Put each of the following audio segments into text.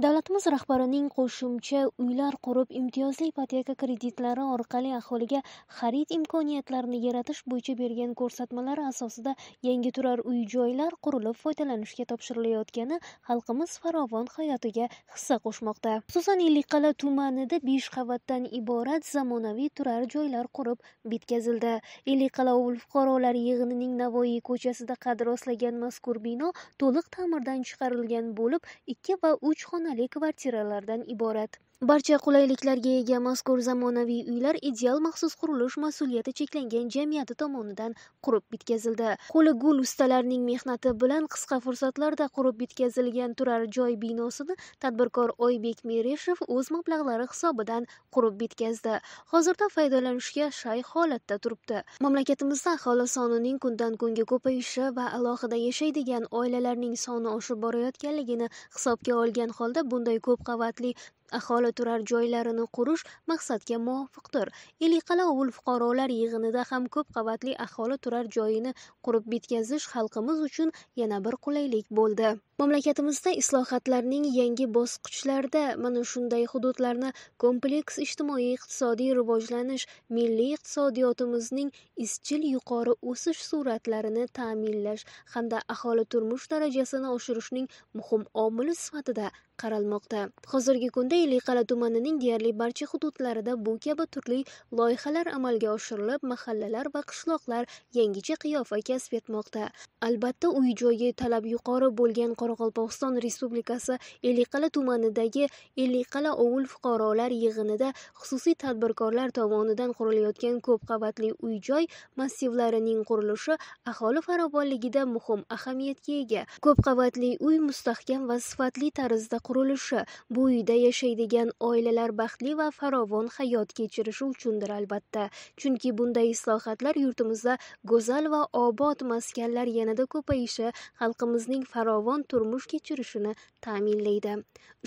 davlatimiz rahbarining qo'shimcha uylar qurib imtiyozli ipoteka kreditlari orqali aholiga xarid imkoniyatlarini yaratish bo'yicha bergan ko'rsatmalari asosida yangi turar uy joylar qurilib foydalanishga topshirilayotgani xalqimiz farovon hayotiga hissa qo'shmoqda xususan ellikqal'a tumanida besh qavatdan iborat zamonaviy turar joylar qurib bitkazildi ellikqal'a ovul fuqarolari yig'inining navoiy ko'chasida qad rostlagan mazkur bino to'liq ta'mirdan chiqarilgan bo'lib ikki va uch xona xonali kvartiralardan iborat Barcha qulayliklarga ega mazkur zamonaviy uylar ideal maxsus qurilish mas'uliyati cheklangan jamiyati tomonidan qurib bitkazildi. Qo'li gul ustalarning mehnati bilan qisqa fursatlarda qurib bitkazilgan turar joy binosini tadbirkor Oybek Mereshev o'z mablag'lari hisobidan qurib bitkazdi. Hozirda foydalanishga shay holatda turibdi. Mamlakatimizda aholi sonining kundan kunga ko'payishi va alohida yashaydigan oilalarning soni oshib borayotganligini hisobga olgan holda bunday ko'p qavatli aholi turar joylarini qurish maqsadga muvofiqdir ellikqal'a ovul fuqarolar yig'inida ham ko'p qavatli aholi turar joyini qurib bitkazish xalqimiz uchun yana bir qulaylik bo'ldi Mamlakatimizda islohotlarning yangi bosqichlarida mana shunday hududlarni kompleks ijtimoiy iqtisodiy rivojlanish, milliy iqtisodiyotimizning izchil yuqori o'sish sur'atlarini ta'minlash hamda aholi turmush darajasini oshirishning muhim omili sifatida qaralmoqda. Hozirgi kunda Eliqal'a tumanining deyarli barcha hududlarida bu kabi turli loyihalar amalga oshirilib, mahallalar va qishloqlar yangicha qiyofa kasb etmoqda. Albatta, uy-joyga talab yuqori bo'lgan qoraqalpog'iston respublikasi ellikqal'a tumanidagi ellikqal'a ovul fuqarolar yig'inida xususiy tadbirkorlar tomonidan qurilayotgan ko'p qavatli uy joy massivlarining qurilishi aholi farovonligida muhim ahamiyatga ega ko'p qavatli uy mustahkam va sifatli tarzda qurilishi bu uyda yashaydigan oilalar baxtli va farovon hayot kechirishi uchundir albatta chunki bunday islohotlar yurtimizda go'zal va obod maskanlar yanada ko'payishi xalqimizning farovon turmush kechirishini ta'minlaydi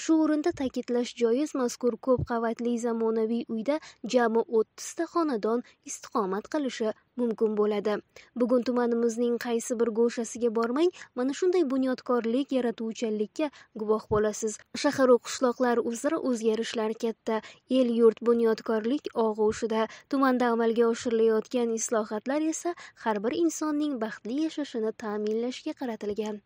shu o'rinda ta'kidlash joiz mazkur ko'p qavatli zamonaviy uyda jami o'ttizta xonadon istiqomat qilishi mumkin bo'ladi bugun tumanimizning qaysi bir go'shasiga bormang mana shunday bunyodkorlik yaratuvchanlikka guvoh bo'lasiz shaharu qishloqlar uzra o'zgarishlar katta el yurt bunyodkorlik og'ushida tumanda amalga oshirilayotgan islohotlar esa har bir insonning baxtli yashashini ta'minlashga qaratilgan